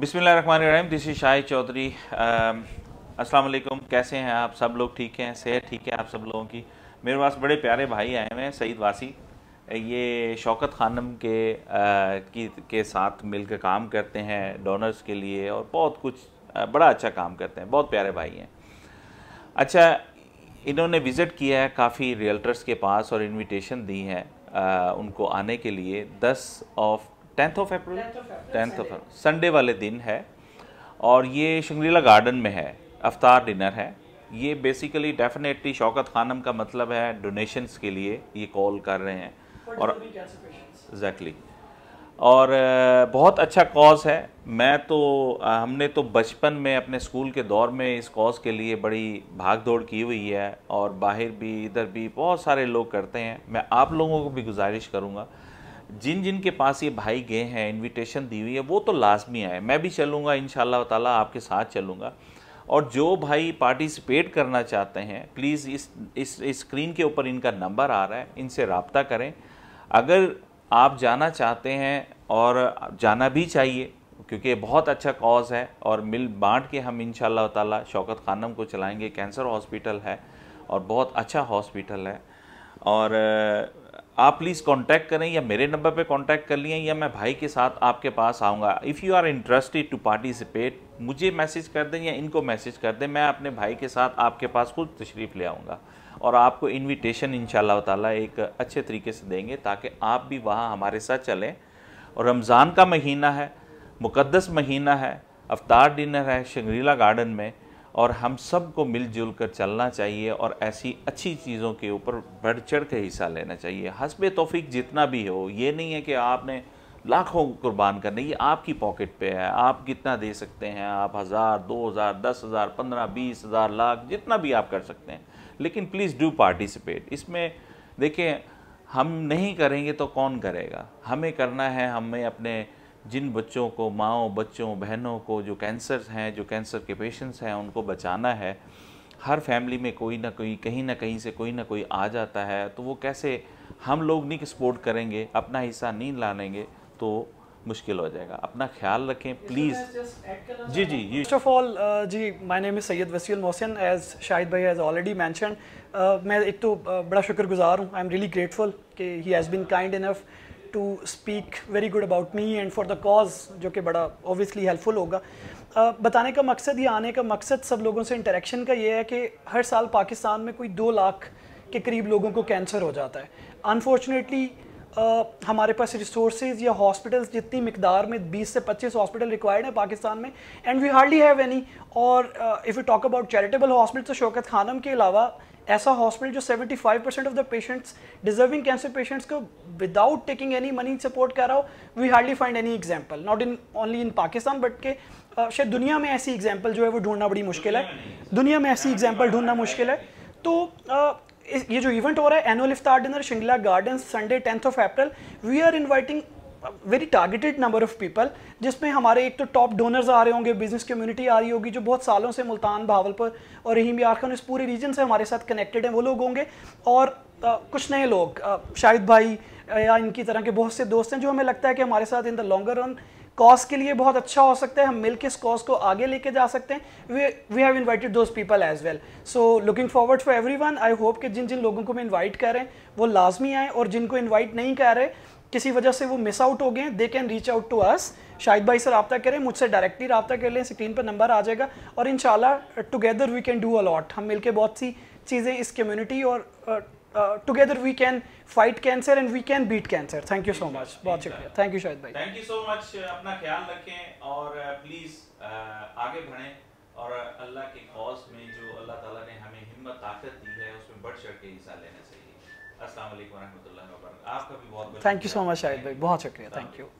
बिसमीम this is Shahid Chaudhary अस्सलाम वालेकुम कैसे हैं आप सब लोग ठीक हैं सेहत ठीक है आप सब लोगों की मेरे पास बड़े प्यारे भाई आए हुए हैं सईद वासी ये शौकत खानम के आ, की के साथ मिलकर काम करते हैं डोनर्स के लिए और बहुत कुछ आ, बड़ा अच्छा काम करते हैं बहुत प्यारे भाई हैं अच्छा इन्होंने विज़िट किया है काफ़ी रियल्टर्स के पास और इनविटेशन दी है आ, उनको आने के लिए दस of tenth of April tenth of April Sunday वाले दिन है और ये शंगरीला गार्डन में है अफ्तार डिनर है ये बेसिकली डेफिनेटली शौकत खानम का मतलब है डोनेशंस के लिए ये कॉल कर रहे हैं और एग्जैक्टली और बहुत अच्छा कॉज है मैं तो हमने तो बचपन में अपने स्कूल के दौर में इस कॉज के लिए बड़ी भाग दौड़ की हुई है और बाहर भी इधर भी बहुत सारे लोग करते हैं मैं आप लोगों को भी गुजारिश करूँगा जिन जिन के पास ये भाई गए हैं इनविटेशन दी हुई है वो तो लाजमी आए मैं भी चलूँगा इन ताला आपके साथ चलूँगा और जो भाई पार्टिसिपेट करना चाहते हैं प्लीज़ इस इस स्क्रीन के ऊपर इनका नंबर आ रहा है इनसे रबता करें अगर आप जाना चाहते हैं और जाना भी चाहिए क्योंकि बहुत अच्छा कॉज है और मिल बांट के हम इन ताला शौकत खानम को चलाएँगे कैंसर हॉस्पिटल है और बहुत अच्छा हॉस्पिटल है और आप प्लीज़ कांटेक्ट करें या मेरे नंबर पे कांटेक्ट कर लिए या मैं भाई के साथ आपके पास आऊँगा if you are interested to participate मुझे मैसेज कर दें या इनको मैसेज कर दें मैं अपने भाई के साथ आपके पास खुद तशरीफ़ ले आऊँगा और आपको इनविटेशन इन ताला एक अच्छे तरीके से देंगे ताकि आप भी वहाँ हमारे साथ चलें और रमज़ान का महीना है मुकदस महीना है अवतार डिनर है शंगरीला गार्डन में और हम सब को मिलजुल कर चलना चाहिए और ऐसी अच्छी चीज़ों के ऊपर बढ़ चढ़ के हिस्सा लेना चाहिए हसब तोफ़ी जितना भी हो ये नहीं है कि आपने लाखों कुर्बान करने ये आपकी पॉकेट पे है आप कितना दे सकते हैं आप हज़ार दो हज़ार दस हज़ार पंद्रह बीस हज़ार लाख जितना भी आप कर सकते हैं लेकिन प्लीज़ डू पार्टिसिपेट इसमें देखें हम नहीं करेंगे तो कौन करेगा हमें करना है हमें अपने जिन बच्चों को माओ बच्चों बहनों को जो कैंसर हैं जो कैंसर के पेशेंट्स हैं उनको बचाना है हर फैमिली में कोई ना कोई कहीं ना कहीं से कोई ना कोई आ जाता है तो वो कैसे हम लोग नहीं सपोर्ट करेंगे अपना हिस्सा नहीं ला लेंगे तो मुश्किल हो जाएगा अपना ख्याल रखें प्लीज़ जी जी फर्स्ट ऑफ ऑल जी my name is Syed Wasil Mohsin as Shahid भाई हैज़ ऑलरेडी मैंशन मैं एक तो uh, बड़ा शुक्रगुजार हूँ आई एम रियली ग्रेटफुल कि he has been kind enough to speak very good about me and for the cause जो कि बड़ा obviously हेल्पफुल होगा बताने का मकसद या आने का मकसद सब लोगों से इंटरेक्शन का ये है कि हर साल पाकिस्तान में कोई दो लाख के करीब लोगों को कैंसर हो जाता है अनफॉर्चुनेटली uh, हमारे पास रिसोर्स या हॉस्पिटल्स जितनी मकदार में 20 से 25 हॉस्पिटल रिक्वायर्ड है पाकिस्तान में and we hardly have any और if you talk about charitable hospital तो शौकत खानम के अलावा ऐसा हॉस्पिटल जो 75 percent of the patients deserving cancer patients को without taking any money support कर रहा हो we hardly find any example not in only in Pakistan but के शायद दुनिया में ऐसी एग्जाम्पल जो है वो ढूंढना बड़ी मुश्किल है दुनिया में ऐसी एग्जाम्पल ढूंढना मुश्किल है तो ये जो इवेंट हो रहा है एनुअल इफ्तार dinner Shingla garden Sunday tenth of April we are inviting very targeted number of people जिसमें हमारे एक तो टॉप डोनर्स आ रहे होंगे बिजनेस कम्युनिटी आ रही होगी जो बहुत सालों से मुल्तान भावलपुर और रहीम यार खान इस पूरे रीजन से हमारे साथ कनेक्टेड हैं वो लोग होंगे और आ, कुछ नए लोग शाहिद भाई या इनकी तरह के बहुत से दोस्त हैं जो हमें लगता है कि हमारे साथ in the longer run cause के लिए बहुत अच्छा हो सकता है हम के इस कॉज को आगे लेके जा सकते हैं we we have invited those people as well so looking forward for everyone I hope कि जिन जिन लोगों को मैं इन्वाइट कर रहे हैं वो लाजमी आएँ और जिनको इन्वाइट नहीं कर रहे किसी वजह से वो मिस आउट हो गए they can reach out to us Shahid भाई से रबता करें मुझसे डायरेक्टली रबता कर लें स्क्रीन पर नंबर आ जाएगा और in together we can do a lot हम मिलके बहुत सी चीज़ें इस कम्युनिटी और together we can fight cancer and we can beat cancer thank you so much बहुत शुक्रिया थैंक यू शाहिद भाई थैंक यू सो मच अपना ख्याल रखें और प्लीज़ uh, uh, आगे बढ़ें और uh, अल्लाह के कॉज में जो अल्लाह ताला ने हमें हिम्मत ताकत दी है उसमें बढ़ चढ़ के हिस्सा लेना चाहिए आपका भी बहुत thank you so much Shahid भाई बहुत शुक्रिया थैंक यू